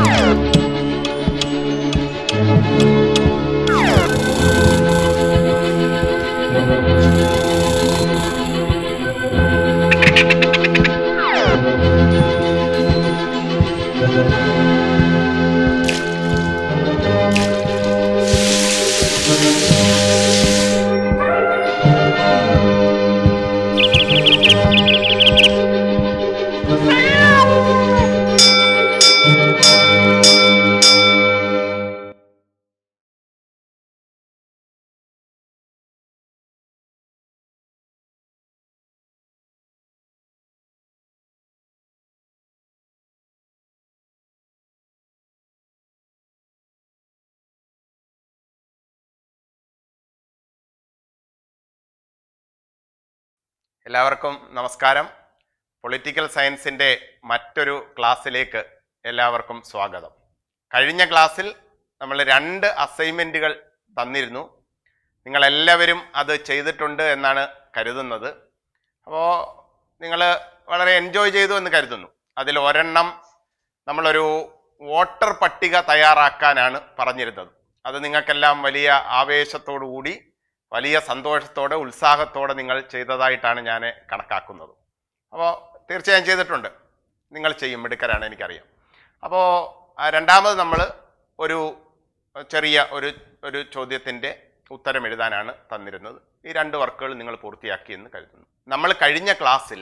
Oh! എല്ലാവർക്കും നമസ്കാരം political സയൻസിൻ്റെ മറ്റൊരു ക്ലാസ്സിലേക്ക് എല്ലാവർക്കും സ്വാഗതം കഴിഞ്ഞ ക്ലാസ്സിൽ നമ്മൾ രണ്ട് അസൈൻമെൻറ്റുകൾ തന്നിരുന്നു നിങ്ങളെല്ലാവരും അത് ചെയ്തിട്ടുണ്ട് എന്നാണ് കരുതുന്നത് അപ്പോൾ നിങ്ങൾ വളരെ എൻജോയ് ചെയ്തു എന്ന് കരുതുന്നു അതിൽ ഒരെണ്ണം നമ്മളൊരു വോട്ടർ പട്ടിക തയ്യാറാക്കാനാണ് പറഞ്ഞിരുന്നത് അത് നിങ്ങൾക്കെല്ലാം വലിയ ആവേശത്തോടു കൂടി വലിയ സന്തോഷത്തോടെ ഉത്സാഹത്തോടെ നിങ്ങൾ ചെയ്തതായിട്ടാണ് ഞാൻ കണക്കാക്കുന്നത് അപ്പോൾ തീർച്ചയായും ചെയ്തിട്ടുണ്ട് നിങ്ങൾ ചെയ്യും മിടുക്കരാണ് എനിക്കറിയാം അപ്പോൾ രണ്ടാമത് നമ്മൾ ഒരു ചെറിയ ഒരു ഒരു ചോദ്യത്തിൻ്റെ ഉത്തരം എഴുതാനാണ് തന്നിരുന്നത് ഈ രണ്ട് വർക്കുകൾ നിങ്ങൾ പൂർത്തിയാക്കിയെന്ന് കരുതുന്നു നമ്മൾ കഴിഞ്ഞ ക്ലാസ്സിൽ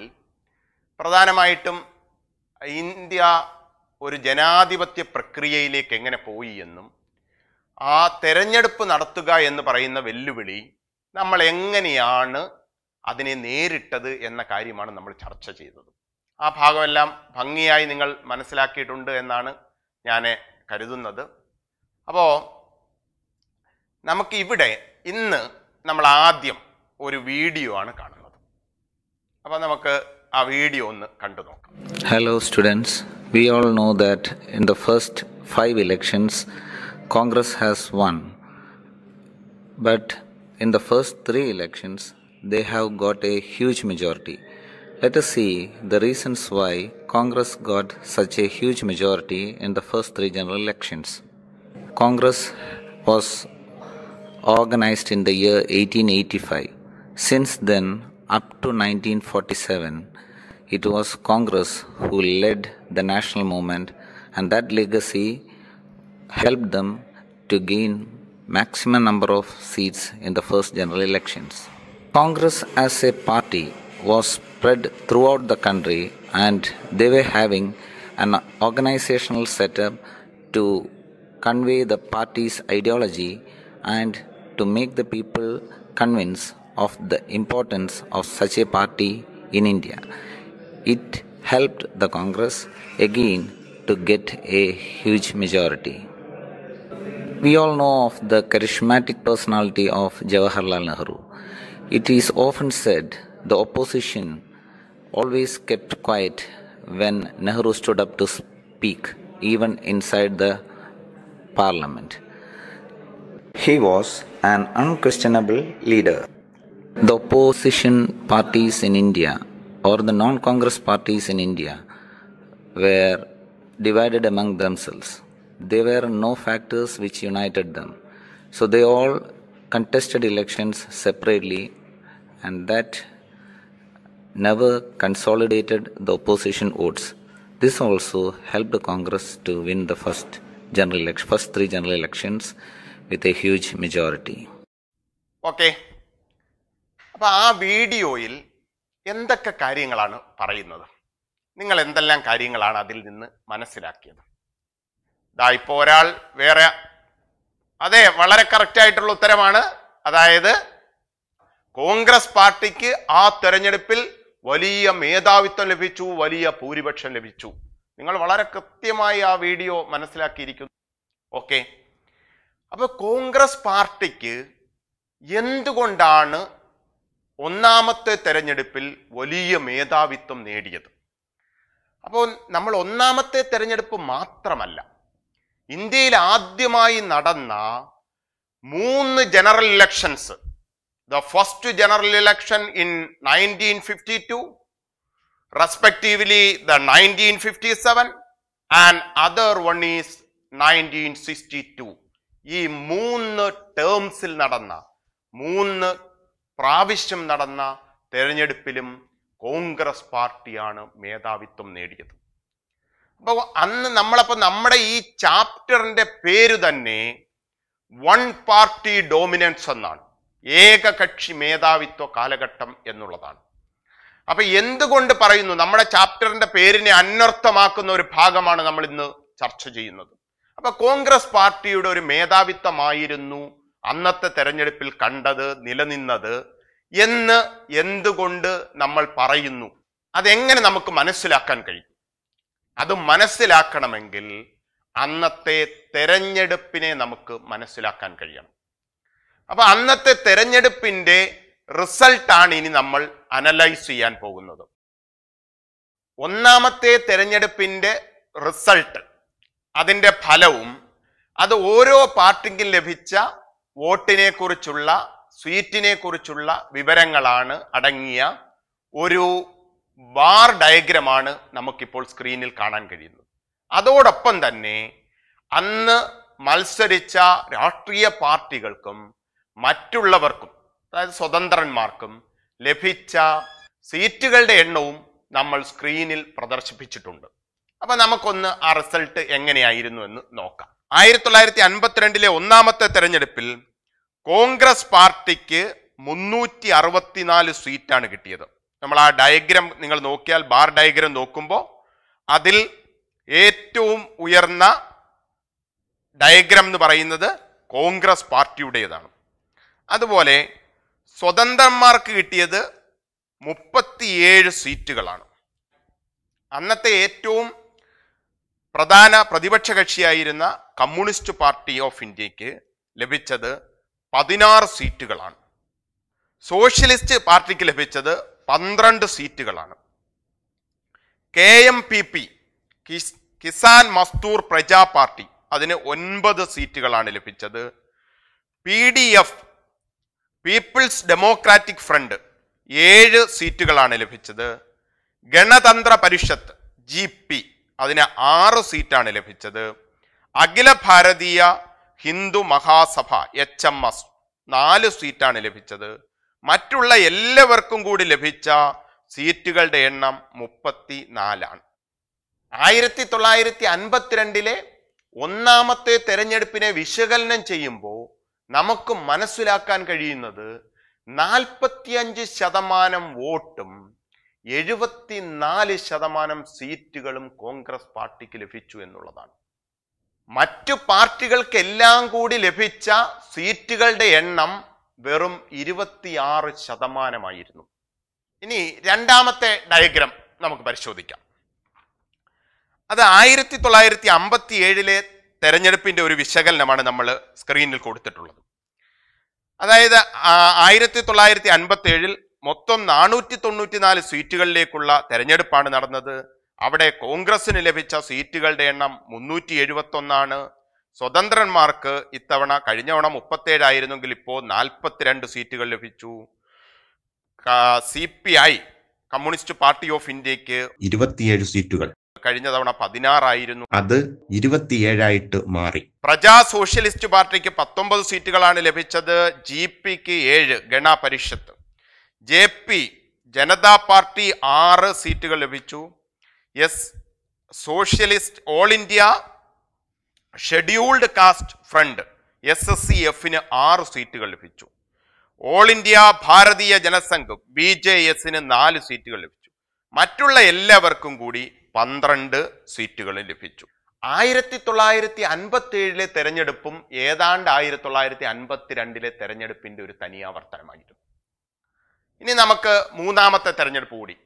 പ്രധാനമായിട്ടും ഇന്ത്യ ഒരു ജനാധിപത്യ പ്രക്രിയയിലേക്ക് എങ്ങനെ പോയി എന്നും ആ തെരഞ്ഞെടുപ്പ് നടത്തുക എന്ന് പറയുന്ന വെല്ലുവിളി നമ്മൾ എങ്ങനെയാണ് അതിനെ നേരിട്ടത് എന്ന കാര്യമാണ് നമ്മൾ ചർച്ച ചെയ്തത് ആ ഭാഗമെല്ലാം ഭംഗിയായി നിങ്ങൾ മനസ്സിലാക്കിയിട്ടുണ്ട് എന്നാണ് ഞാൻ കരുതുന്നത് അപ്പോൾ നമുക്ക് ഇവിടെ ഇന്ന് നമ്മൾ ആദ്യം ഒരു വീഡിയോ ആണ് കാണുന്നത് അപ്പോൾ നമുക്ക് ആ വീഡിയോ ഒന്ന് കണ്ടു നോക്കാം hello students we all know that in the first five elections Congress has won. But in the first three elections, they have got a huge majority. Let us see the reasons why Congress got such a huge majority in the first three general elections. Congress was organized in the year 1885. Since then, up to 1947, it was Congress who led the national movement, and that legacy helped them to gain maximum number of seats in the first general elections. Congress as a party was spread throughout the country and they were having an organizational setup to convey the party's ideology and to make the people convinced of the importance of such a party in India. It helped the Congress again to get a huge majority. We all know of the charismatic personality of Jawaharlal Nehru. It is often said the opposition always kept quiet when Nehru stood up to speak, even inside the parliament. He was an unquestionable leader. The opposition parties in India or the non Congress parties in India were divided among themselves. there were no factors which united them. So they all contested elections separately, and that never consolidated the opposition votes. This also helped Congress to win the first general election, first three general elections with a huge majority. Okay അപ്പോൾ ആ വീഡിയോയിൽ എന്തൊക്കെ കാര്യങ്ങളാണ് പറയുന്നത് നിങ്ങൾ എന്തെല്ലാം കാര്യങ്ങളാണ് അതിൽ നിന്ന് മനസ്സിലാക്കിയത് ദാ ഇപ്പോൾ ഒരാൾ വേറെ അതെ വളരെ കറക്റ്റ് ആയിട്ടുള്ള ഉത്തരമാണ് അതായത് കോൺഗ്രസ് പാർട്ടിക്ക് ആ തെരഞ്ഞെടുപ്പിൽ വലിയ മേധാവിത്വം ലഭിച്ചു വലിയ ഭൂരിപക്ഷം ലഭിച്ചു നിങ്ങൾ വളരെ കൃത്യമായി ആ വീഡിയോ മനസ്സിലാക്കിയിരിക്കുന്നു ഓക്കെ അപ്പൊ കോൺഗ്രസ് പാർട്ടിക്ക് എന്തുകൊണ്ടാണ് ഒന്നാമത്തെ തെരഞ്ഞെടുപ്പിൽ വലിയ മേധാവിത്വം നേടിയത് അപ്പോൾ നമ്മൾ ഒന്നാമത്തെ തെരഞ്ഞെടുപ്പ് മാത്രമല്ല ഇന്ത്യയിൽ ആദ്യമായി നടന്ന മൂന്ന് general elections the first general election in nineteen fifty two respectively the nineteen fifty seven and other one is nineteen sixty two ഈ മൂന്ന് ടേംസിൽ നടന്ന മൂന്ന് പ്രാവശ്യം നടന്ന തെരഞ്ഞെടുപ്പിലും കോൺഗ്രസ് പാർട്ടിയാണ് മേധാവിത്വം നേടിയത് അപ്പോൾ അന്ന് നമ്മളപ്പോൾ നമ്മുടെ ഈ ചാപ്റ്ററിൻ്റെ പേര് തന്നെ വൺ പാർട്ടി ഡോമിനൻസ് എന്നാണ് ഏകകക്ഷി മേധാവിത്വ കാലഘട്ടം എന്നുള്ളതാണ് അപ്പൊ എന്തുകൊണ്ട് പറയുന്നു നമ്മുടെ ചാപ്റ്ററിന്റെ പേരിനെ അന്വർത്ഥമാക്കുന്ന ഒരു ഭാഗമാണ് നമ്മൾ ഇന്ന് ചർച്ച ചെയ്യുന്നത് അപ്പൊ കോൺഗ്രസ് പാർട്ടിയുടെ ഒരു മേധാവിത്വമായിരുന്നു അന്നത്തെ തെരഞ്ഞെടുപ്പിൽ കണ്ടത് നിലനിന്നത് എന്ന് എന്തുകൊണ്ട് നമ്മൾ പറയുന്നു അതെങ്ങനെ നമുക്ക് മനസ്സിലാക്കാൻ കഴിയും അത് മനസ്സിലാക്കണമെങ്കിൽ അന്നത്തെ തെരഞ്ഞെടുപ്പിനെ നമുക്ക് മനസ്സിലാക്കാൻ കഴിയണം അപ്പൊ അന്നത്തെ തെരഞ്ഞെടുപ്പിന്റെ റിസൾട്ടാണ് ഇനി നമ്മൾ അനലൈസ് ചെയ്യാൻ പോകുന്നത് ഒന്നാമത്തെ തെരഞ്ഞെടുപ്പിന്റെ റിസൾട്ട് അതിൻ്റെ ഫലവും അത് ഓരോ പാർട്ടിക്കും ലഭിച്ച വോട്ടിനെ കുറിച്ചുള്ള സ്വീറ്റിനെ കുറിച്ചുള്ള വിവരങ്ങളാണ് അടങ്ങിയ ഒരു ബാർ ഡയഗ്രമാണ് നമുക്കിപ്പോൾ സ്ക്രീനിൽ കാണാൻ കഴിയുന്നത് അതോടൊപ്പം തന്നെ അന്ന് മത്സരിച്ച രാഷ്ട്രീയ പാർട്ടികൾക്കും മറ്റുള്ളവർക്കും അതായത് സ്വതന്ത്രന്മാർക്കും ലഭിച്ച സീറ്റുകളുടെ എണ്ണവും നമ്മൾ സ്ക്രീനിൽ പ്രദർശിപ്പിച്ചിട്ടുണ്ട് അപ്പൊ നമുക്കൊന്ന് ആ റിസൾട്ട് എങ്ങനെയായിരുന്നു എന്ന് നോക്കാം ആയിരത്തി തൊള്ളായിരത്തി അൻപത്തിരണ്ടിലെ ഒന്നാമത്തെ തെരഞ്ഞെടുപ്പിൽ കോൺഗ്രസ് പാർട്ടിക്ക് മുന്നൂറ്റി അറുപത്തിനാല് സീറ്റാണ് കിട്ടിയത് നമ്മൾ ആ ഡയഗ്രം നിങ്ങൾ നോക്കിയാൽ ബാർ ഡയഗ്രം നോക്കുമ്പോൾ അതിൽ ഏറ്റവും ഉയർന്ന ഡയഗ്രം എന്ന് പറയുന്നത് കോൺഗ്രസ് പാർട്ടിയുടേതാണ് അതുപോലെ സ്വതന്ത്രന്മാർക്ക് കിട്ടിയത് മുപ്പത്തിയേഴ് സീറ്റുകളാണ് അന്നത്തെ ഏറ്റവും പ്രധാന പ്രതിപക്ഷ കക്ഷിയായിരുന്ന കമ്മ്യൂണിസ്റ്റ് പാർട്ടി ഓഫ് ഇന്ത്യക്ക് ലഭിച്ചത് പതിനാറ് സീറ്റുകളാണ് സോഷ്യലിസ്റ്റ് പാർട്ടിക്ക് ലഭിച്ചത് പന്ത്രണ്ട് സീറ്റുകളാണ് K M P P Kisan Mazdoor Praja party അതിന് ഒൻപത് സീറ്റുകളാണ് ലഭിച്ചത് P D F people's democratic front ഏഴ് സീറ്റുകളാണ് ലഭിച്ചത് ഗണതന്ത്ര പരിഷത്ത് ജി പി അതിന് ആറ് സീറ്റാണ് ലഭിച്ചത് Akhil Bharatiya Hindu Mahasabha H M S നാല് സീറ്റാണ് ലഭിച്ചത് മറ്റുള്ള എല്ലാവർക്കും കൂടി ലഭിച്ച സീറ്റുകളുടെ എണ്ണം മുപ്പത്തി നാലാണ് ആയിരത്തി തൊള്ളായിരത്തി അൻപത്തിരണ്ടിലെ ഒന്നാമത്തെ തെരഞ്ഞെടുപ്പിനെ വിശകലനം ചെയ്യുമ്പോൾ നമുക്ക് മനസ്സിലാക്കാൻ കഴിയുന്നത് നാൽപ്പത്തിയഞ്ച് ശതമാനം വോട്ടും എഴുപത്തിനാല് ശതമാനം സീറ്റുകളും കോൺഗ്രസ് പാർട്ടിക്ക് ലഭിച്ചു എന്നുള്ളതാണ് മറ്റു പാർട്ടികൾക്കെല്ലാം കൂടി ലഭിച്ച സീറ്റുകളുടെ എണ്ണം വെറും ഇരുപത്തിയാറ് ശതമാനമായിരുന്നു ഇനി രണ്ടാമത്തെ ഡയഗ്രാം നമുക്ക് പരിശോധിക്കാം അത് ആയിരത്തി തൊള്ളായിരത്തി അമ്പത്തി ഏഴിലെ തെരഞ്ഞെടുപ്പിൻ്റെ ഒരു വിശകലനമാണ് നമ്മൾ സ്ക്രീനിൽ കൊടുത്തിട്ടുള്ളത് അതായത് ആയിരത്തി തൊള്ളായിരത്തി അൻപത്തി ഏഴിൽ മൊത്തം നാനൂറ്റി തൊണ്ണൂറ്റി നാല് സീറ്റുകളിലേക്കുള്ള തെരഞ്ഞെടുപ്പാണ് നടന്നത് അവിടെ കോൺഗ്രസിന് ലഭിച്ച സീറ്റുകളുടെ എണ്ണം മുന്നൂറ്റി എഴുപത്തൊന്നാണ് സ്വതന്ത്രന്മാർക്ക് ഇത്തവണ കഴിഞ്ഞവണ മുപ്പത്തേഴായിരുന്നെങ്കിൽ ഇപ്പോൾ നാൽപ്പത്തിരണ്ട് സീറ്റുകൾ ലഭിച്ചു C P I communist party of ഇന്ത്യക്ക് ഇരുപത്തിയേഴ് സീറ്റുകൾ കഴിഞ്ഞ തവണ പതിനാറായിരുന്നു അത് ഇരുപത്തിയേഴായിട്ട് മാറി പ്രജാ സോഷ്യലിസ്റ്റ് പാർട്ടിക്ക് പത്തൊമ്പത് സീറ്റുകളാണ് ലഭിച്ചത് ജി പിക്ക് ഏഴ് Ganaparishad J P Janata party ആറ് സീറ്റുകൾ ലഭിച്ചു S socialist all India scheduled caste front S S C എഫിന് ആറ് സീറ്റുകൾ ലഭിച്ചു ഓൾ ഇന്ത്യ ഭാരതീയ ജനസംഘം ബി ജെ എസിന് നാല് സീറ്റുകൾ ലഭിച്ചു മറ്റുള്ള എല്ലാവർക്കും കൂടി പന്ത്രണ്ട് സീറ്റുകൾ ലഭിച്ചു ആയിരത്തി തൊള്ളായിരത്തി അൻപത്തേഴിലെ തെരഞ്ഞെടുപ്പും ഏതാണ്ട് ആയിരത്തി തൊള്ളായിരത്തി അൻപത്തിരണ്ടിലെ തെരഞ്ഞെടുപ്പിന്റെ ഒരു തനിയാവർത്തനമായിരുന്നു ഇനി നമുക്ക് മൂന്നാമത്തെ തെരഞ്ഞെടുപ്പ് കൂടി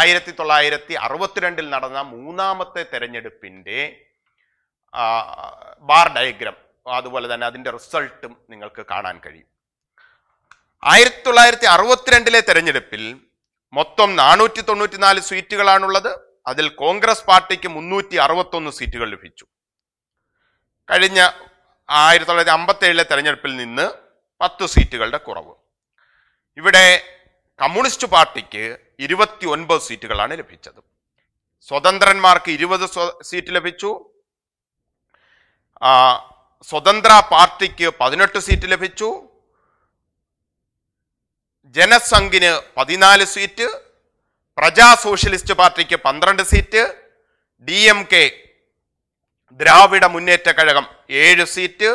ആയിരത്തി തൊള്ളായിരത്തി അറുപത്തിരണ്ടിൽ നടന്ന മൂന്നാമത്തെ തെരഞ്ഞെടുപ്പിന്റെ ബാർ ഡയഗ്രം അതുപോലെ തന്നെ അതിൻ്റെ റിസൾട്ടും നിങ്ങൾക്ക് കാണാൻ കഴിയും ആയിരത്തി തൊള്ളായിരത്തി അറുപത്തിരണ്ടിലെ തെരഞ്ഞെടുപ്പിൽ മൊത്തം നാനൂറ്റി തൊണ്ണൂറ്റിനാല് സീറ്റുകളാണുള്ളത് അതിൽ കോൺഗ്രസ് പാർട്ടിക്ക് മുന്നൂറ്റി അറുപത്തൊന്ന് സീറ്റുകൾ ലഭിച്ചു കഴിഞ്ഞ ആയിരത്തി തൊള്ളായിരത്തി അമ്പത്തി ഏഴിലെ തെരഞ്ഞെടുപ്പിൽ നിന്ന് പത്ത് സീറ്റുകളുടെ കുറവ് ഇവിടെ കമ്മ്യൂണിസ്റ്റ് പാർട്ടിക്ക് ഇരുപത്തി ഒൻപത് സീറ്റുകളാണ് ലഭിച്ചത് സ്വതന്ത്രന്മാർക്ക് ഇരുപത് സീറ്റ് ലഭിച്ചു സ്വതന്ത്ര പാർട്ടിക്ക് പതിനെട്ട് സീറ്റ് ലഭിച്ചു ജനസംഘിന് പതിനാല് സീറ്റ് പ്രജാ സോഷ്യലിസ്റ്റ് പാർട്ടിക്ക് പന്ത്രണ്ട് seat D M K Dravida Munnetra Kazhagam ഏഴ് സീറ്റ്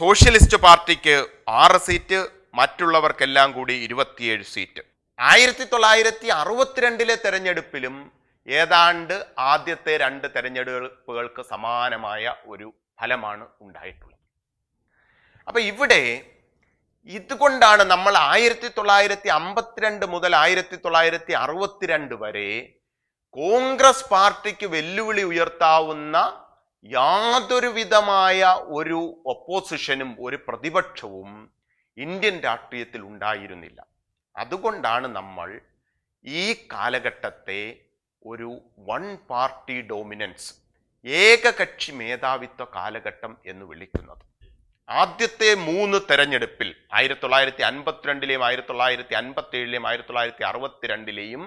സോഷ്യലിസ്റ്റ് പാർട്ടിക്ക് ആറ് സീറ്റ് മറ്റുള്ളവർക്കെല്ലാം കൂടി ഇരുപത്തിയേഴ് സീറ്റ് ആയിരത്തി തൊള്ളായിരത്തി അറുപത്തിരണ്ടിലെ തെരഞ്ഞെടുപ്പിലും ഏതാണ്ട് ആദ്യത്തെ രണ്ട് തെരഞ്ഞെടുപ്പുകൾക്ക് സമാനമായ ഒരു ഫലമാണ് ഉണ്ടായിട്ടുള്ളത് അപ്പം ഇവിടെ ഇതുകൊണ്ടാണ് നമ്മൾ ആയിരത്തി തൊള്ളായിരത്തി അമ്പത്തിരണ്ട് മുതൽ ആയിരത്തി തൊള്ളായിരത്തി അറുപത്തിരണ്ട് വരെ കോൺഗ്രസ് പാർട്ടിക്ക് വെല്ലുവിളി ഉയർത്താവുന്ന യാതൊരുവിധമായ ഒരു ഒപ്പോസിഷനും ഒരു പ്രതിപക്ഷവും ഇന്ത്യൻ രാഷ്ട്രീയത്തിൽ ഉണ്ടായിരുന്നില്ല അതുകൊണ്ടാണ് നമ്മൾ ഈ കാലഘട്ടത്തെ ഒരു വൺ പാർട്ടി ഡോമിനൻസ് ഏകകക്ഷി മേധാവിത്വ കാലഘട്ടം എന്ന് വിളിക്കുന്നത് ആദ്യത്തെ മൂന്ന് തെരഞ്ഞെടുപ്പിൽ ആയിരത്തി തൊള്ളായിരത്തി അൻപത്തിരണ്ടിലെയും ആയിരത്തി തൊള്ളായിരത്തി അൻപത്തേഴിലെയും ആയിരത്തി തൊള്ളായിരത്തി അറുപത്തിരണ്ടിലെയും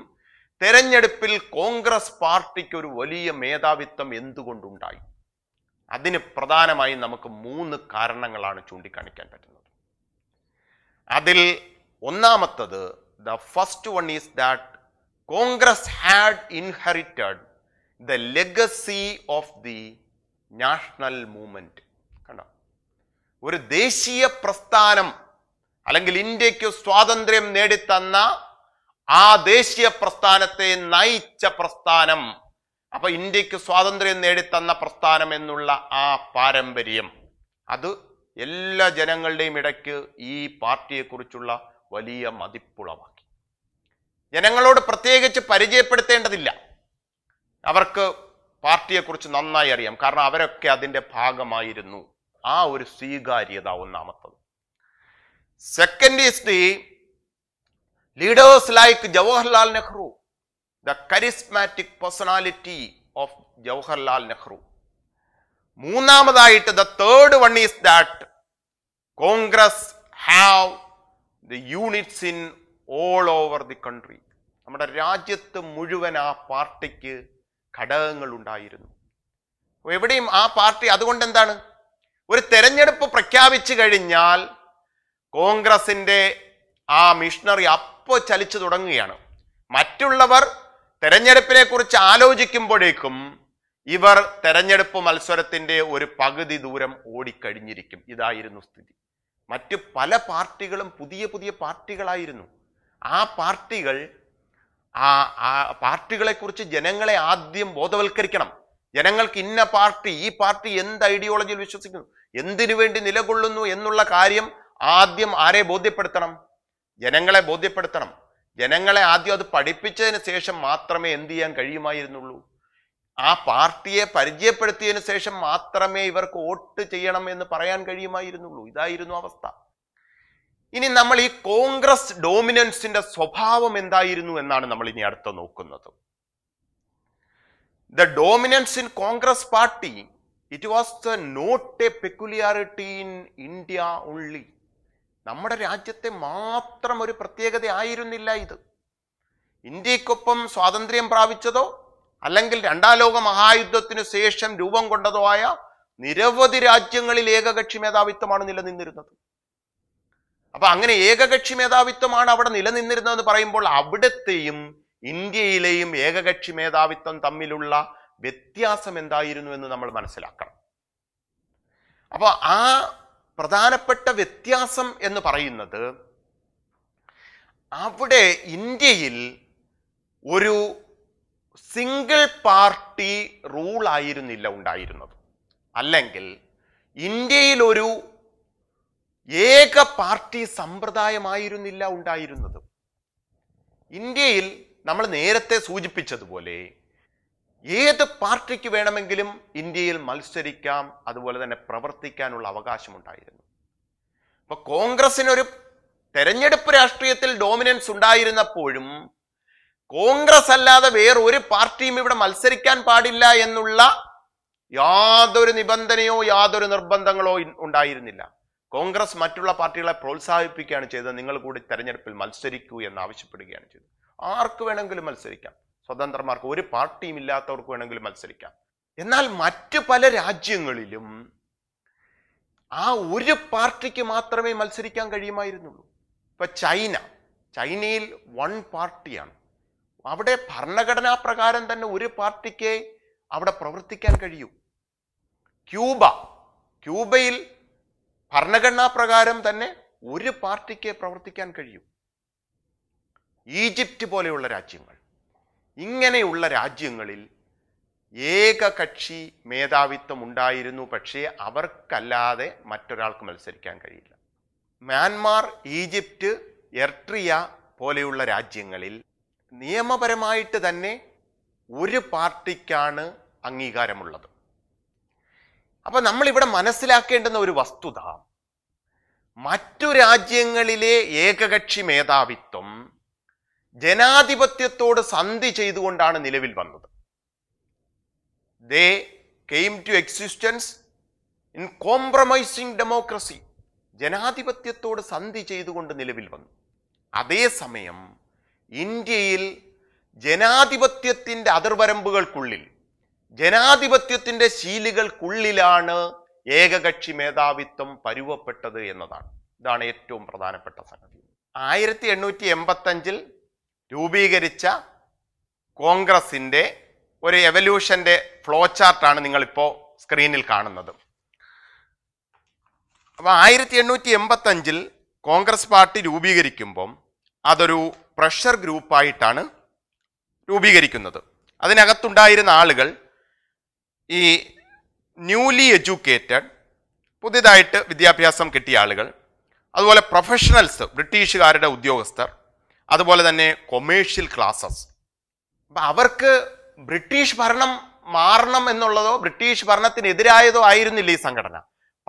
തെരഞ്ഞെടുപ്പിൽ കോൺഗ്രസ് പാർട്ടിക്ക് ഒരു വലിയ മേധാവിത്വം എന്തുകൊണ്ടുണ്ടായി അതിന് പ്രധാനമായും നമുക്ക് മൂന്ന് കാരണങ്ങളാണ് ചൂണ്ടിക്കാണിക്കാൻ പറ്റുന്നത് അതിൽ ഒന്നാമത്തത് the first one is that Congress had inherited the legacy of the national movement കണ്ടോ ഒരു ദേശീയ പ്രസ്ഥാനം അല്ലെങ്കിൽ ഇന്ത്യക്ക് സ്വാതന്ത്ര്യം നേടിത്തന്ന ആ ദേശീയ പ്രസ്ഥാനത്തെ നയിച്ച പ്രസ്ഥാനം അപ്പൊ ഇന്ത്യക്ക് സ്വാതന്ത്ര്യം നേടിത്തന്ന പ്രസ്ഥാനം എന്നുള്ള ആ പാരമ്പര്യം അത് എല്ലാ ജനങ്ങളുടെയും ഇടയ്ക്ക് ഈ പാർട്ടിയെക്കുറിച്ചുള്ള വലിയ മതിപ്പുളവാണ് ജനങ്ങളോട് പ്രത്യേകിച്ച് പരിചയപ്പെടുത്തേണ്ടതില്ല അവർക്ക് പാർട്ടിയെക്കുറിച്ച് നന്നായി അറിയാം കാരണം അവരൊക്കെ അതിൻ്റെ ഭാഗമായിരുന്നു ആ ഒരു സ്വീകാര്യത ഒന്നാമത്തത് second is the leaders like Jawaharlal Nehru the charismatic personality of Jawaharlal Nehru മൂന്നാമതായിട്ട് the third one is that Congress have the units in all over the country നമ്മുടെ രാജ്യത്ത് മുഴുവൻ ആ പാർട്ടിക്ക് ഘടകങ്ങൾ ഉണ്ടായിരുന്നു എവിടെയും ആ പാർട്ടി അതുകൊണ്ട് എന്താണ് ഒരു തെരഞ്ഞെടുപ്പ് പ്രഖ്യാപിച്ചു കഴിഞ്ഞാൽ കോൺഗ്രസിൻ്റെ ആ മിഷണറി അപ്പോൾ ചലിച്ചു തുടങ്ങുകയാണ് മറ്റുള്ളവർ തെരഞ്ഞെടുപ്പിനെ കുറിച്ച് ആലോചിക്കുമ്പോഴേക്കും ഇവർ തെരഞ്ഞെടുപ്പ് മത്സരത്തിൻ്റെ ഒരു പകുതി ദൂരം ഓടിക്കഴിഞ്ഞിരിക്കും ഇതായിരുന്നു സ്ഥിതി മറ്റ് പല പാർട്ടികളും പുതിയ പുതിയ പാർട്ടികളായിരുന്നു ആ പാർട്ടികൾ ആ ആ പാർട്ടികളെക്കുറിച്ച് ജനങ്ങളെ ആദ്യം ബോധവൽക്കരിക്കണം ജനങ്ങൾക്ക് ഇന്ന പാർട്ടി ഈ പാർട്ടി എന്ത് ഐഡിയോളജിയിൽ വിശ്വസിക്കുന്നു എന്തിനു വേണ്ടി നിലകൊള്ളുന്നു എന്നുള്ള കാര്യം ആദ്യം ആരെ ബോധ്യപ്പെടുത്തണം ജനങ്ങളെ ബോധ്യപ്പെടുത്തണം ജനങ്ങളെ ആദ്യം അത് പഠിപ്പിച്ചതിന് ശേഷം മാത്രമേ എന്ത് ചെയ്യാൻ കഴിയുമായിരുന്നുള്ളൂ ആ പാർട്ടിയെ പരിചയപ്പെടുത്തിയതിനു ശേഷം മാത്രമേ ഇവർക്ക് വോട്ട് ചെയ്യണം എന്ന് പറയാൻ കഴിയുമായിരുന്നുള്ളൂ ഇതായിരുന്നു അവസ്ഥ ഇനി നമ്മൾ ഈ കോൺഗ്രസ് ഡോമിനൻസിന്റെ സ്വഭാവം എന്തായിരുന്നു എന്നാണ് നമ്മൾ ഇനി അടുത്ത നോക്കുന്നത് the dominance in Congress party it was the not a peculiarity in India only നമ്മുടെ രാജ്യത്തെ മാത്രം ഒരു പ്രത്യേകത ആയിരുന്നില്ല ഇത് ഇന്ത്യക്കൊപ്പം സ്വാതന്ത്ര്യം പ്രാപിച്ചതോ അല്ലെങ്കിൽ രണ്ടാം ലോക മഹായുദ്ധത്തിനു ശേഷം രൂപം കൊണ്ടതോ ആയ നിരവധി രാജ്യങ്ങളിൽ ഏകകക്ഷി മേധാവിത്വമാണ് നിലനിന്നിരുന്നത് അപ്പൊ അങ്ങനെ ഏകകക്ഷി മേധാവിത്വമാണ് അവിടെ നിലനിന്നിരുന്നതെന്ന് പറയുമ്പോൾ അവിടത്തെയും ഇന്ത്യയിലെയും ഏകകക്ഷി മേധാവിത്വം തമ്മിലുള്ള വ്യത്യാസം എന്തായിരുന്നു എന്ന് നമ്മൾ മനസ്സിലാക്കണം അപ്പോൾ ആ പ്രധാനപ്പെട്ട വ്യത്യാസം എന്ന് പറയുന്നത് അവിടെ ഇന്ത്യയിൽ ഒരു സിംഗിൾ പാർട്ടി റൂൾ ആയിരുന്നില്ല ഉണ്ടായിരുന്നത് അല്ലെങ്കിൽ ഇന്ത്യയിൽ ഒരു ഏക പാർട്ടി സമ്പ്രദായമായിരുന്നില്ല ഉണ്ടായിരുന്നത് ഇന്ത്യയിൽ നമ്മൾ നേരത്തെ സൂചിപ്പിച്ചതുപോലെ ഏത് പാർട്ടിക്ക് വേണമെങ്കിലും ഇന്ത്യയിൽ മത്സരിക്കാം അതുപോലെ തന്നെ പ്രവർത്തിക്കാനുള്ള അവകാശമുണ്ടായിരുന്നു അപ്പോൾ കോൺഗ്രസിനൊരു തെരഞ്ഞെടുപ്പ് രാഷ്ട്രീയത്തിൽ ഡോമിനൻസ് ഉണ്ടായിരുന്നപ്പോഴും കോൺഗ്രസ് അല്ലാതെ വേറൊരു പാർട്ടിയും ഇവിടെ മത്സരിക്കാൻ പാടില്ല എന്നുള്ള യാതൊരു നിബന്ധനയോ യാതൊരു നിർബന്ധങ്ങളോ ഉണ്ടായിരുന്നില്ല കോൺഗ്രസ് മറ്റുള്ള പാർട്ടികളെ പ്രോത്സാഹിപ്പിക്കുകയാണ് ചെയ്തത് നിങ്ങൾ കൂടി തെരഞ്ഞെടുപ്പിൽ മത്സരിക്കൂ എന്ന് ആവശ്യപ്പെടുകയാണ് ചെയ്തത് ആർക്ക് വേണമെങ്കിലും മത്സരിക്കാം സ്വതന്ത്രമാർക്ക് ഒരു പാർട്ടിയും ഇല്ലാത്തവർക്ക് വേണമെങ്കിലും മത്സരിക്കാം എന്നാൽ മറ്റ് പല രാജ്യങ്ങളിലും ആ ഒരു പാർട്ടിക്ക് മാത്രമേ മത്സരിക്കാൻ കഴിയുമായിരുന്നുള്ളൂ ഇപ്പൊ ചൈന ചൈനയിൽ വൺ പാർട്ടിയാണ് അവിടെ ഭരണഘടനാ പ്രകാരം തന്നെ ഒരു പാർട്ടിക്ക് അവിടെ പ്രവർത്തിക്കാൻ കഴിയൂ ക്യൂബ ക്യൂബയിൽ ഭരണഘടനാ പ്രകാരം തന്നെ ഒരു പാർട്ടിക്ക് പ്രവർത്തിക്കാൻ കഴിയും ഈജിപ്റ്റ് പോലെയുള്ള രാജ്യങ്ങൾ ഇങ്ങനെയുള്ള രാജ്യങ്ങളിൽ ഏകകക്ഷി മേധാവിത്വം ഉണ്ടായിരുന്നു പക്ഷേ അവർക്കല്ലാതെ മറ്റൊരാൾക്ക് മത്സരിക്കാൻ കഴിയില്ല മ്യാൻമാർ ഈജിപ്റ്റ് എർട്രിയ പോലെയുള്ള രാജ്യങ്ങളിൽ നിയമപരമായിട്ട് തന്നെ ഒരു പാർട്ടിക്കാണ് അംഗീകാരമുള്ളത് നമ്മൾ നമ്മളിവിടെ മനസ്സിലാക്കേണ്ടുന്ന ഒരു വസ്തുത മറ്റു രാജ്യങ്ങളിലെ ഏകകക്ഷി മേധാവിത്വം ജനാധിപത്യത്തോട് സന്ധി ചെയ്തുകൊണ്ടാണ് നിലവിൽ വന്നത് they came to existence in compromising democracy ജനാധിപത്യത്തോട് സന്ധി ചെയ്തുകൊണ്ട് നിലവിൽ വന്നു അതേസമയം ഇന്ത്യയിൽ ജനാധിപത്യത്തിൻ്റെ അതിർവരമ്പുകൾക്കുള്ളിൽ ജനാധിപത്യത്തിന്റെ ശീലുകൾക്കുള്ളിലാണ് ഏകകക്ഷി മേധാവിത്വം പരുവപ്പെട്ടത് എന്നതാണ് ഇതാണ് ഏറ്റവും പ്രധാനപ്പെട്ട സംഗതി ആയിരത്തി എണ്ണൂറ്റി എൺപത്തഞ്ചിൽ രൂപീകരിച്ച കോൺഗ്രസിൻ്റെ ഒരു എവല്യൂഷൻ്റെ ഫ്ലോ ചാർട്ടാണ് നിങ്ങളിപ്പോൾ സ്ക്രീനിൽ കാണുന്നത് അപ്പോൾ ആയിരത്തി എണ്ണൂറ്റി എൺപത്തഞ്ചിൽ കോൺഗ്രസ് പാർട്ടി രൂപീകരിക്കുമ്പം അതൊരു പ്രഷർ ഗ്രൂപ്പായിട്ടാണ് രൂപീകരിക്കുന്നത് അതിനകത്തുണ്ടായിരുന്ന ആളുകൾ ഈ ന്യൂലി എഡ്യൂക്കേറ്റഡ് പുതിയതായിട്ട് വിദ്യാഭ്യാസം കിട്ടിയ ആളുകൾ അതുപോലെ പ്രൊഫഷണൽസ് ബ്രിട്ടീഷുകാരുടെ ഉദ്യോഗസ്ഥർ അതുപോലെ തന്നെ കൊമേഴ്ഷ്യൽ ക്ലാസ്സസ് അപ്പം അവർക്ക് ബ്രിട്ടീഷ് ഭരണം മാറണം എന്നുള്ളതോ ബ്രിട്ടീഷ് ഭരണത്തിനെതിരായതോ ആയിരുന്നില്ല ഈ സംഘടന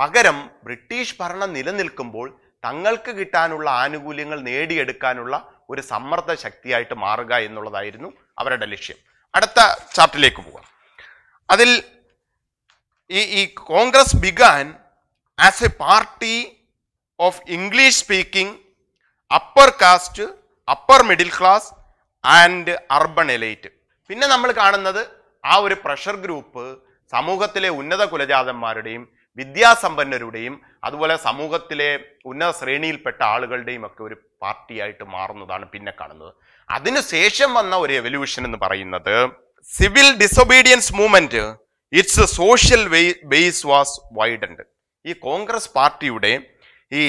പകരം ബ്രിട്ടീഷ് ഭരണം നിലനിൽക്കുമ്പോൾ തങ്ങൾക്ക് കിട്ടാനുള്ള ആനുകൂല്യങ്ങൾ നേടിയെടുക്കാനുള്ള ഒരു സമ്മർദ്ദ ശക്തിയായിട്ട് മാറുക എന്നുള്ളതായിരുന്നു അവരുടെ ലക്ഷ്യം അടുത്ത ചാപ്റ്ററിലേക്ക് പോകാം അതിൽ ഈ ഈ Congress began as a party of English speaking upper caste upper middle class and urban elite പിന്നെ നമ്മൾ കാണുന്നത് ആ ഒരു പ്രഷർ ഗ്രൂപ്പ് സമൂഹത്തിലെ ഉന്നത കുലജാതന്മാരുടെയും വിദ്യാസമ്പന്നരുടെയും അതുപോലെ സമൂഹത്തിലെ ഉന്നത ശ്രേണിയിൽപ്പെട്ട ആളുകളുടെയും ഒക്കെ ഒരു പാർട്ടിയായിട്ട് മാറുന്നതാണ് പിന്നെ കാണുന്നത് അതിനുശേഷം വന്ന ഒരു എവല്യൂഷൻ എന്ന് പറയുന്നത് civil disobedience movement its social base was widened ഈ കോൺഗ്രസ് പാർട്ടിയുടെ ഈ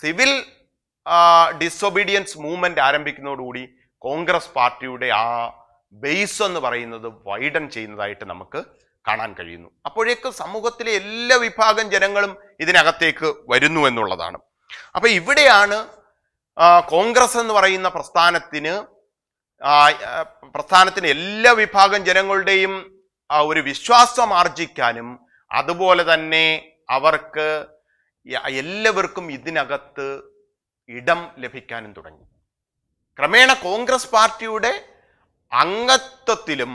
സിവിൽ ഡിസൊബീഡിയൻസ് മൂവ്മെന്റ് ആരംഭിക്കുന്നതോടുകൂടി കോൺഗ്രസ് പാർട്ടിയുടെ ആ ബേസ് എന്ന് പറയുന്നത് വൈഡൻ ചെയ്യുന്നതായിട്ട് നമുക്ക് കാണാൻ കഴിയുന്നു അപ്പോഴേക്കും സമൂഹത്തിലെ എല്ലാ വിഭാഗം ജനങ്ങളും ഇതിനകത്തേക്ക് വരുന്നു എന്നുള്ളതാണ് അപ്പോൾ ഇവിടെയാണ് കോൺഗ്രസ് എന്ന് പറയുന്ന പ്രസ്ഥാനത്തിന് പ്രസ്ഥാനത്തിന് എല്ലാ വിഭാഗം ജനങ്ങളുടെയും ഒരു വിശ്വാസം ആർജിക്കാനും അതുപോലെ തന്നെ അവർക്ക് എല്ലാവർക്കും ഇതിനകത്ത് ഇടം ലഭിക്കാനും തുടങ്ങി ക്രമേണ കോൺഗ്രസ് പാർട്ടിയുടെ അംഗത്വത്തിലും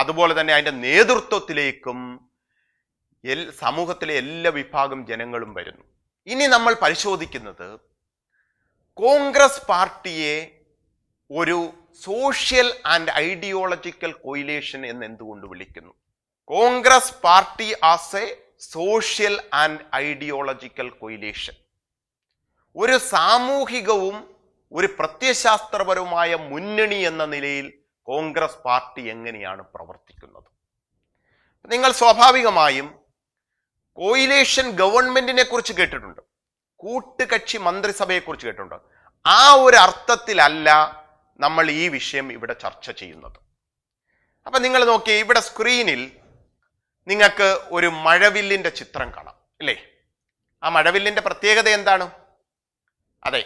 അതുപോലെ തന്നെ അതിൻ്റെ നേതൃത്വത്തിലേക്കും എൽ സമൂഹത്തിലെ എല്ലാ വിഭാഗം ജനങ്ങളും വരുന്നു ഇനി നമ്മൾ പരിശോധിക്കുന്നത് കോൺഗ്രസ് പാർട്ടിയെ ഒരു സോഷ്യൽ ആൻഡ് ഐഡിയോളജിക്കൽ കോയിലേഷൻ എന്ന് എന്തുകൊണ്ട് വിളിക്കുന്നു Congress party as a social and ideological coalition ഒരു സാമൂഹികവും ഒരു പ്രത്യശാസ്ത്രപരവുമായ മുന്നണി എന്ന നിലയിൽ കോൺഗ്രസ് പാർട്ടി എങ്ങനെയാണ് പ്രവർത്തിക്കുന്നത് നിങ്ങൾ സ്വാഭാവികമായും കോയിലേഷൻ ഗവൺമെന്റിനെ കുറിച്ച് കേട്ടിട്ടുണ്ട് കൂട്ടുകക്ഷി മന്ത്രിസഭയെക്കുറിച്ച് കേട്ടിട്ടുണ്ട് ആ ഒരു അർത്ഥത്തിലല്ല നമ്മൾ ഈ വിഷയം ഇവിടെ ചർച്ച ചെയ്യുന്നത് അപ്പം നിങ്ങൾ നോക്കിയേ ഇവിടെ സ്ക്രീനിൽ നിങ്ങൾക്ക് ഒരു മഴവില്ലിൻ്റെ ചിത്രം കാണാം അല്ലേ ആ മഴവില്ലിൻ്റെ പ്രത്യേകത എന്താണ് അതെ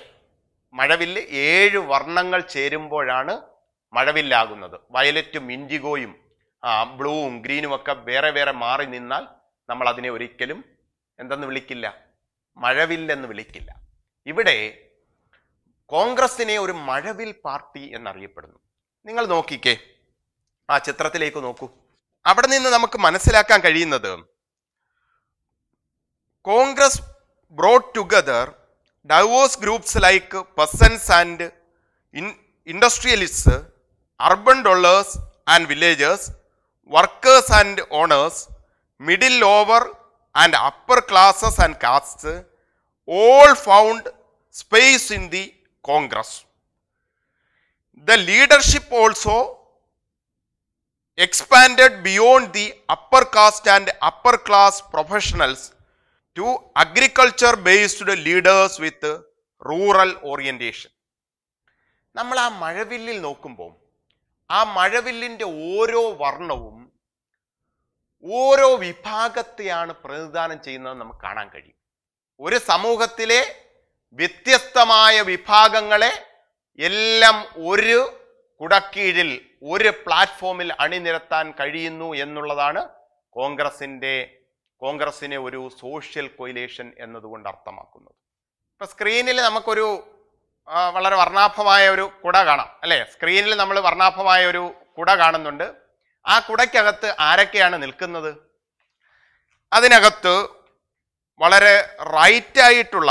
മഴവില്ല് ഏഴ് വർണ്ണങ്ങൾ ചേരുമ്പോഴാണ് മഴവില്ലാകുന്നത് വയലറ്റും ഇൻഡിഗോയും ബ്ലൂവും ഗ്രീനും ഒക്കെ വേറെ വേറെ മാറി നിന്നാൽ നമ്മൾ അതിനെ ഒരിക്കലും എന്തെന്ന് വിളിക്കില്ല മഴവില്ലെന്ന് വിളിക്കില്ല ഇവിടെ കോൺഗ്രസിനെ ഒരു മഴവിൽ പാർട്ടി എന്നറിയപ്പെടുന്നു നിങ്ങൾ നോക്കിക്കേ ആ ചിത്രത്തിലേക്ക് നോക്കൂ അവിടെ നിന്ന് നമുക്ക് മനസ്സിലാക്കാൻ കഴിയുന്നത് Congress brought together diverse groups like peasants and in industrialists urban dwellers and villagers workers and owners middle lower and upper classes and caste all found space in the Congress the leadership also expand beyond the upper caste and upper class professionals to agriculture based leaders with rural orientation നമ്മൾ ആ മഴവില്ലിൽ നോക്കുമ്പോൾ ആ മഴവില്ലിൻ്റെ ഓരോ വർണ്ണവും ഓരോ വിഭാഗത്തെയാണ് പ്രതിനിധാനം ചെയ്യുന്നത് നമുക്ക് കാണാൻ കഴിയും ഒരു സമൂഹത്തിലെ വ്യത്യസ്തമായ വിഭാഗങ്ങളെ എല്ലാം ഒരു കുടക്കീഴിൽ ഒരു പ്ലാറ്റ്ഫോമിൽ അണിനിരത്താൻ കഴിയുന്നു എന്നുള്ളതാണ് കോൺഗ്രസിൻ്റെ കോൺഗ്രസിനെ ഒരു സോഷ്യൽ കൊയിലേഷൻ എന്നതുകൊണ്ട് അർത്ഥമാക്കുന്നത് ഇപ്പം സ്ക്രീനിൽ നമുക്കൊരു വളരെ വർണ്ണാഭമായ ഒരു കുട കാണാം അല്ലേ സ്ക്രീനിൽ നമ്മൾ വർണ്ണാഭമായ ഒരു കുട കാണുന്നുണ്ട് ആ കുടയ്ക്കകത്ത് ആരൊക്കെയാണ് നിൽക്കുന്നത് അതിനകത്ത് വളരെ റൈറ്റായിട്ടുള്ള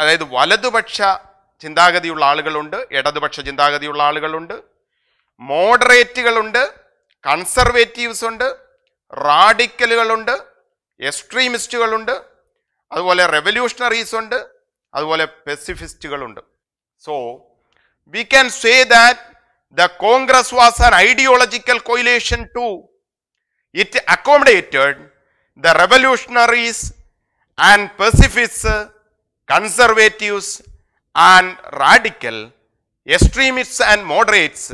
അതായത് വലതുപക്ഷ ചിന്താഗതിയുള്ള ആളുകളുണ്ട് ഇടതുപക്ഷ ചിന്താഗതിയുള്ള ആളുകളുണ്ട് മോഡറേറ്റുകളുണ്ട് കൺസർവേറ്റീവ്സ് ഉണ്ട് റാഡിക്കലുകളുണ്ട് എക്സ്ട്രീമിസ്റ്റുകളുണ്ട് അതുപോലെ റെവല്യൂഷണറീസ് ഉണ്ട് അതുപോലെ പെസിഫിസ്റ്റുകളുണ്ട് so we can say that the Congress was an ideological coalition to it accommodated the revolutionaries and pacifist conservatives and radical, extremists and moderates,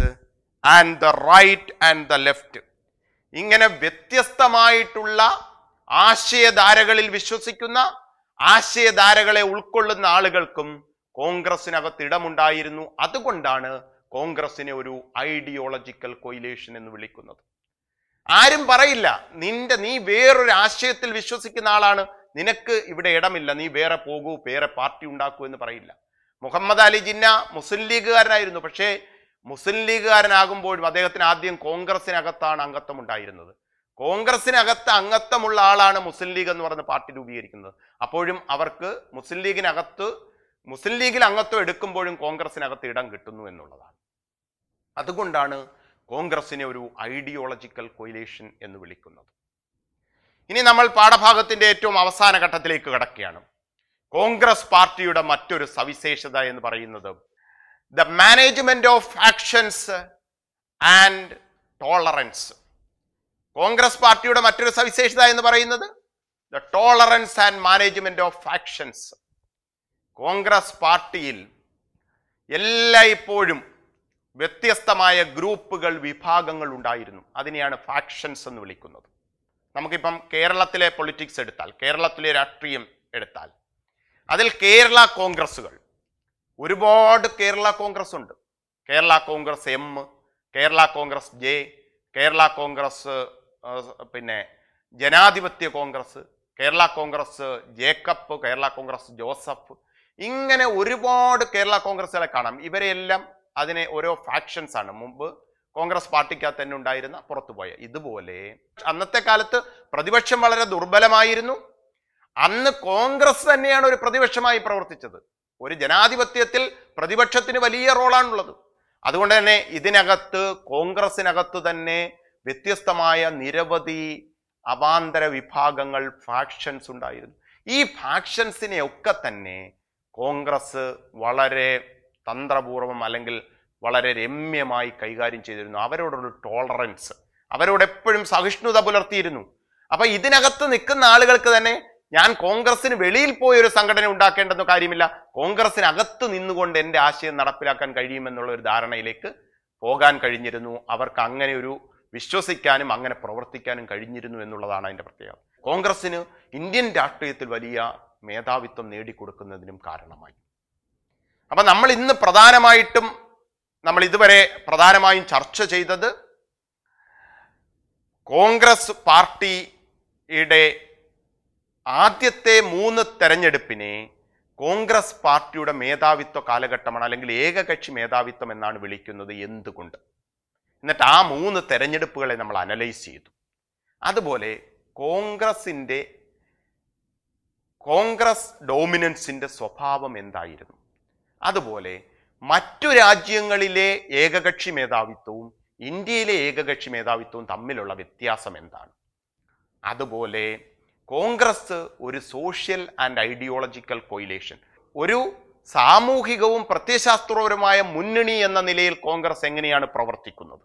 and the right and the left. ഇങ്ങനെ വ്യത്യസ്തമായിട്ടുള്ള ആശയധാരകളിൽ വിശ്വസിക്കുന്ന ആശയധാരകളെ ഉൾക്കൊള്ളുന്ന ആളുകൾക്കും കോൺഗ്രസിനകത്ത് ഇടമുണ്ടായിരുന്നു അതുകൊണ്ടാണ് കോൺഗ്രസിനെ ഒരു ഐഡിയോളജിക്കൽ കൊയിലേഷൻ എന്ന് വിളിക്കുന്നത് ആരും പറയില്ല നിന്റെ നീ വേറൊരു ആശയത്തിൽ വിശ്വസിക്കുന്ന ആളാണ് നിനക്ക് ഇവിടെ ഇടമില്ല നീ വേറെ പോകൂ വേറെ പാർട്ടി ഉണ്ടാക്കൂ എന്ന് പറയില്ല മുഹമ്മദ് അലി ജിന്ന മുസ്ലിം ലീഗുകാരനായിരുന്നു പക്ഷേ മുസ്ലിം ലീഗുകാരനാകുമ്പോഴും അദ്ദേഹത്തിന് ആദ്യം കോൺഗ്രസിനകത്താണ് അംഗത്വം ഉണ്ടായിരുന്നത് കോൺഗ്രസിനകത്ത് അംഗത്വമുള്ള ആളാണ് മുസ്ലിം ലീഗ് എന്ന് പറഞ്ഞ പാർട്ടി രൂപീകരിക്കുന്നത് അപ്പോഴും അവർക്ക് മുസ്ലിം ലീഗിനകത്ത് മുസ്ലിം ലീഗിൽ അംഗത്വം എടുക്കുമ്പോഴും കോൺഗ്രസിനകത്ത് ഇടം കിട്ടുന്നു എന്നുള്ളതാണ് അതുകൊണ്ടാണ് കോൺഗ്രസിനെ ഒരു ഐഡിയോളജിക്കൽ കൊയിലേഷൻ എന്ന് വിളിക്കുന്നത് ഇനി നമ്മൾ പാഠഭാഗത്തിന്റെ ഏറ്റവും അവസാന ഘട്ടത്തിലേക്ക് കടക്കുകയാണ് കോൺഗ്രസ് പാർട്ടിയുടെ മറ്റൊരു സവിശേഷത എന്ന് പറയുന്നത് the management of actions and tolerance Congress പാർട്ടിയുടെ മറ്റൊരു സവിശേഷത എന്ന് പറയുന്നത് the tolerance and management of actions Congress പാർട്ടിയിൽ എല്ലായ്പ്പോഴും വ്യത്യസ്തമായ ഗ്രൂപ്പുകൾ വിഭാഗങ്ങൾ ഉണ്ടായിരുന്നു അതിനെയാണ് ഫാക്ഷൻസ് എന്ന് വിളിക്കുന്നത് നമുക്കിപ്പം കേരളത്തിലെ പൊളിറ്റിക്സ് എടുത്താൽ കേരളത്തിലെ രാഷ്ട്രീയം എടുത്താൽ അതിൽ കേരള കോൺഗ്രസ്സുകൾ ഒരുപാട് കേരള കോൺഗ്രസ് ഉണ്ട് Kerala Congress M Kerala Congress J Kerala Congress പിന്നെ Janadhipathya Congress Kerala Congress Jacob Kerala Congress Joseph ഇങ്ങനെ ഒരുപാട് കേരള കോൺഗ്രസ്സുകളെ കാണാം ഇവരെല്ലാം അതിനെ ഓരോ ഫാക്ഷൻസാണ് ആണ് മുമ്പ് കോൺഗ്രസ് പാർട്ടിക്കകത്ത് തന്നെ ഉണ്ടായിരുന്ന പുറത്തുപോയ ഇതുപോലെ അന്നത്തെ കാലത്ത് പ്രതിപക്ഷം വളരെ ദുർബലമായിരുന്നു അന്ന് കോൺഗ്രസ് തന്നെയാണ് ഒരു പ്രതിപക്ഷമായി പ്രവർത്തിച്ചത് ഒരു ജനാധിപത്യത്തിൽ പ്രതിപക്ഷത്തിന് വലിയ റോളാണുള്ളത് അതുകൊണ്ട് തന്നെ ഇതിനകത്ത് കോൺഗ്രസിനകത്ത് തന്നെ വ്യത്യസ്തമായ നിരവധി അവാന്തര വിഭാഗങ്ങൾ ഫാക്ഷൻസ് ഉണ്ടായിരുന്നു ഈ ഫാക്ഷൻസിനെയൊക്കെ തന്നെ കോൺഗ്രസ് വളരെ തന്ത്രപൂർവം അല്ലെങ്കിൽ വളരെ രമ്യമായി കൈകാര്യം ചെയ്തിരുന്നു അവരോടൊരു ടോളറൻസ് അവരോട് എപ്പോഴും സഹിഷ്ണുത പുലർത്തിയിരുന്നു അപ്പൊ ഇതിനകത്ത് നിൽക്കുന്ന ആളുകൾക്ക് തന്നെ ഞാൻ കോൺഗ്രസിന് വെളിയിൽ പോയി ഒരു സംഘടന ഉണ്ടാക്കേണ്ടെന്ന കാര്യമില്ല കോൺഗ്രസിനകത്ത് നിന്നുകൊണ്ട് എൻ്റെ ആശയം നടപ്പിലാക്കാൻ കഴിയുമെന്നുള്ള ഒരു ധാരണയിലേക്ക് പോകാൻ കഴിഞ്ഞിരുന്നു അവർക്ക് അങ്ങനെ ഒരു വിശ്വസിക്കാനും അങ്ങനെ പ്രവർത്തിക്കാനും കഴിഞ്ഞിരുന്നു എന്നുള്ളതാണ് അതിൻ്റെ പ്രത്യേകത കോൺഗ്രസ്സിന് ഇന്ത്യൻ രാഷ്ട്രീയത്തിൽ വലിയ മേധാവിത്വം നേടിക്കൊടുക്കുന്നതിനും കാരണമായി അപ്പം നമ്മൾ ഇന്ന് പ്രധാനമായിട്ടും നമ്മൾ ഇതുവരെ പ്രധാനമായും ചർച്ച ചെയ്തത് കോൺഗ്രസ് പാർട്ടിയുടെ ആദ്യത്തെ മൂന്ന് തെരഞ്ഞെടുപ്പിനെ കോൺഗ്രസ് പാർട്ടിയുടെ മേധാവിത്വ കാലഘട്ടമാണ് അല്ലെങ്കിൽ ഏകകക്ഷി മേധാവിത്വം എന്നാണ് വിളിക്കുന്നത് എന്തുകൊണ്ട് എന്നിട്ട് ആ മൂന്ന് തെരഞ്ഞെടുപ്പുകളെ നമ്മൾ അനലൈസ് ചെയ്തു അതുപോലെ കോൺഗ്രസിൻ്റെ കോൺഗ്രസ് ഡോമിനൻസിൻ്റെ സ്വഭാവം എന്തായിരുന്നു അതുപോലെ മറ്റു രാജ്യങ്ങളിലെ ഏകകക്ഷി മേധാവിത്വവും ഇന്ത്യയിലെ ഏകകക്ഷി മേധാവിത്വവും തമ്മിലുള്ള വ്യത്യാസം എന്താണ് അതുപോലെ കോൺഗ്രസ് ഒരു സോഷ്യൽ ആൻഡ് ഐഡിയോളജിക്കൽ കോയിലേഷൻ ഒരു സാമൂഹികവും പ്രത്യശാസ്ത്രപരവുമായ മുന്നണി എന്ന നിലയിൽ കോൺഗ്രസ് എങ്ങനെയാണ് പ്രവർത്തിക്കുന്നത്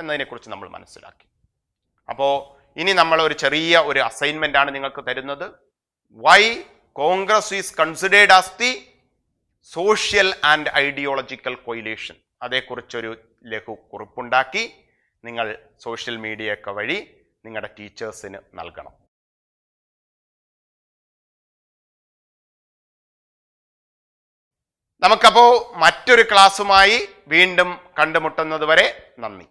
എന്നതിനെക്കുറിച്ച് നമ്മൾ മനസ്സിലാക്കി അപ്പോൾ ഇനി നമ്മൾ ഒരു ചെറിയ ഒരു അസൈൻമെൻ്റ് ആണ് നിങ്ങൾക്ക് തരുന്നത് why Congress is considered as the social and ideological coalition അതേക്കുറിച്ചൊരു ലഘു കുറിപ്പുണ്ടാക്കി നിങ്ങൾ സോഷ്യൽ മീഡിയയൊക്കെ വഴി നിങ്ങളുടെ ടീച്ചേഴ്സിന് നൽകണം നമുക്കപ്പോൾ മറ്റൊരു ക്ലാസ്സുമായി വീണ്ടും കണ്ടുമുട്ടുന്നത് വരെ നന്ദി